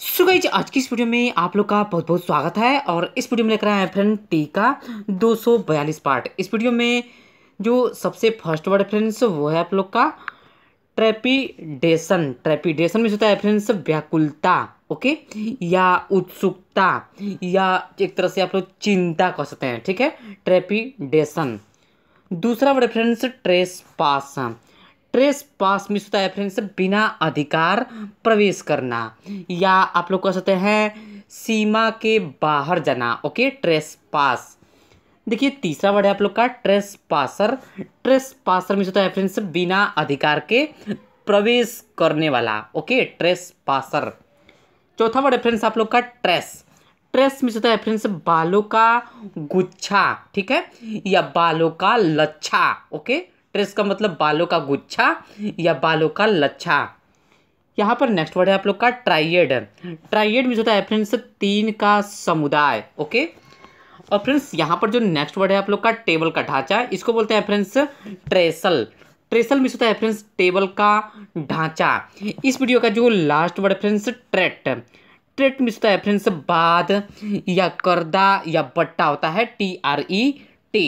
सो so आज की इस वीडियो में आप लोग का बहुत बहुत स्वागत है और इस वीडियो में लेकर आए हैं फ्रेंड टी का दो पार्ट इस वीडियो में जो सबसे फर्स्ट वर्ड फ्रेंड्स वो है आप लोग का ट्रेपिडेशन ट्रेपिडेशन में होता है फ्रेंड्स व्याकुलता ओके या उत्सुकता या एक तरह से आप लोग चिंता कह सकते हैं ठीक है ट्रेपिडेशन दूसरा word friends trespass trespass means होता है फ्रेंड्स बिना अधिकार प्रवेश करना या आप लोग कह सकते हैं सीमा के बाहर जाना ओके ट्रेस पास देखिए तीसरा वर्ड है आप लोग का trespasser trespasser means होता है फ्रेंड्स बिना अधिकार के प्रवेश करने वाला ओके ट्रेस पासर चौथा वर्ड है फ्रेंड्स आप लोग का ट्रेस ट्रेस मिस होता है फ्रेंड्स बालों का गुच्छा ठीक है या बालों का लच्छा ओके ट्रेस का मतलब बालों का गुच्छा या बालों का लच्छा यहाँ पर नेक्स्ट वर्ड है आप लोग का ट्राइड ट्राइड मीज जो है फ्रेंड्स तीन का समुदाय ओके और फ्रेंड्स यहाँ पर जो नेक्स्ट वर्ड है आप लोग का टेबल का ढांचा इसको बोलते हैं फ्रेंड्स ट्रेसल ट्रेसल मिस होता है फ्रेंड्स टेबल का ढांचा इस वीडियो का जो last word friends trait trait means होता है फ्रेंड्स बाद या करदा या बट्टा होता है टी आर ई टी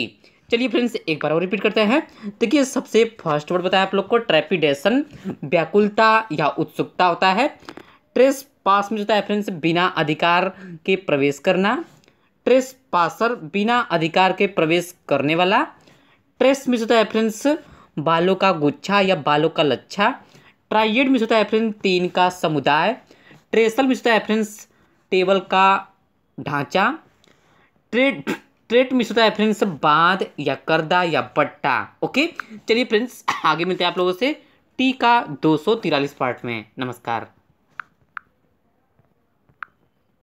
चलिए फ्रेंड्स एक बार और रिपीट करते हैं देखिए सबसे फर्स्ट वर्ड बताया आप लोग को ट्रेपिडेशन व्याकुलता या उत्सुकता होता है ट्रेस पास में जो है फ्रेंड्स बिना अधिकार के प्रवेश करना ट्रेस पासर बिना अधिकार के प्रवेश करने वाला ट्रेस में जो है फ्रेंड्स बालों का गुच्छा या बालों का लच्छा ट्राइड में जो है फ्रेंड्स तीन का समुदाय ट्रेसल में जो है फ्रेंड्स टेबल का ढांचा ट्रेड ट्रेट मिस होता है फ्रेंड्स बाद या करदा या बट्टा ओके चलिए फ्रेंड्स आगे मिलते हैं आप लोगों से टी का दो पार्ट में नमस्कार